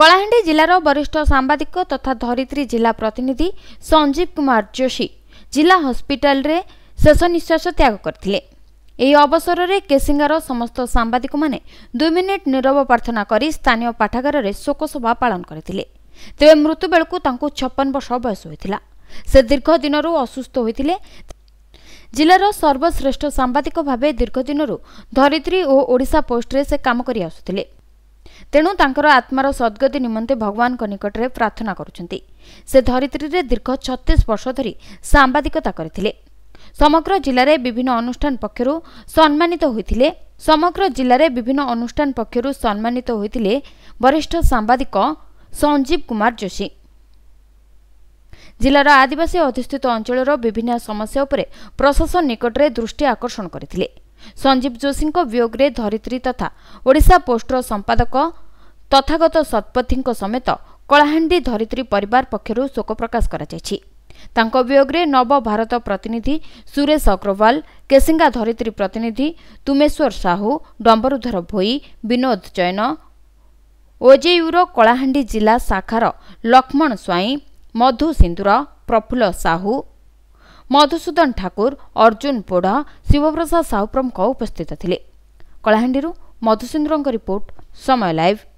କଳାହାଣ୍ଡି ଜିଲ୍ଲାର ବରିଷ୍ଠ ସାମ୍ବାଦିକ ତଥା ଧରିତ୍ରୀ ଜିଲ୍ଲା ପ୍ରତିନିଧି ସଞ୍ଜୀବ କୁମାର ଯୋଶୀ ଜିଲ୍ଲା ହସ୍ପିଟାଲରେ ଶେଷ ନିଶ୍ୱାସ ତ୍ୟାଗ କରିଥିଲେ ଏହି ଅବସରରେ କେସିଙ୍ଗାର ସମସ୍ତ ସାମ୍ବାଦିକମାନେ ଦୁଇ ମିନିଟ୍ ନିରବ ପ୍ରାର୍ଥନା କରି ସ୍ଥାନୀୟ ପାଠାଗାରରେ ଶୋକସଭା ପାଳନ କରିଥିଲେ ତେବେ ମୃତ୍ୟୁ ବେଳକୁ ତାଙ୍କୁ ଛପନ ବର୍ଷ ବୟସ ହୋଇଥିଲା ସେ ଦୀର୍ଘ ଦିନରୁ ଅସୁସ୍ଥ ହୋଇଥିଲେ ଜିଲ୍ଲାର ସର୍ବଶ୍ରେଷ୍ଠ ସାମ୍ବାଦିକ ଭାବେ ଦୀର୍ଘ ଦିନରୁ ଧରିତ୍ରୀ ଓ ଓଡ଼ିଶା ପୋଷ୍ଟରେ ସେ କାମ କରିଆସୁଥିଲେ तणु तर आत्मार सद्गति निमन्त भगवान निकटे प्रार्थना धरित दीर्घतिर्ष धरी साम्बादले समग्र जस्तै विभिन्न अनुष्ठान पक्ष सम्मा समग्र जस्तै विभिन्न अनुष्ठान पक्ष सम्मा वरिष्ठ साम्बाद सञ्जीव कुमार जोशी जसी अधिस्थित अञ्चल विभिन्न समस्या उप प्रशासन निकटिआकर्षण गरि ସଞ୍ଜୀବ ଯୋଶୀଙ୍କ ବିୟୋଗରେ ଧରିତ୍ରୀ ତଥା ଓଡ଼ିଶା ପୋଷ୍ଟର ସମ୍ପାଦକ ତଥାଗତ ଶତପଥୀଙ୍କ ସମେତ କଳାହାଣ୍ଡି ଧରିତ୍ରୀ ପରିବାର ପକ୍ଷରୁ ଶୋକ ପ୍ରକାଶ କରାଯାଇଛି ତାଙ୍କ ବିୟୋଗରେ ନବଭାରତ ପ୍ରତିନିଧି ସୁରେଶ ଅଗ୍ରୱାଲ କେସିଙ୍ଗା ଧରିତ୍ରୀ ପ୍ରତିନିଧି ତୁମେଶ୍ୱର ସାହୁ ଡମ୍ବରୁଧର ଭୋଇ ବିନୋଦ ଚୟନ ଓଜେୟୁର କଳାହାଣ୍ଡି ଜିଲ୍ଲା ଶାଖାର ଲକ୍ଷ୍ମଣ ସ୍ୱାଇଁ ମଧୁ ସିନ୍ଦୁର ପ୍ରଫୁଲ୍ଲ ସାହୁ ମଧୁସୂଦନ ଠାକୁର ଅର୍ଜୁନ ପୋଡ଼ା ଶିବପ୍ରସାଦ ସାହୁ ପ୍ରମୁଖ ଉପସ୍ଥିତ ଥିଲେ କଳାହାଣ୍ଡିରୁ ମଧୁସୁନ୍ଦ୍ରଙ୍କ ରିପୋର୍ଟ ସମୟ ଲାଇଭ୍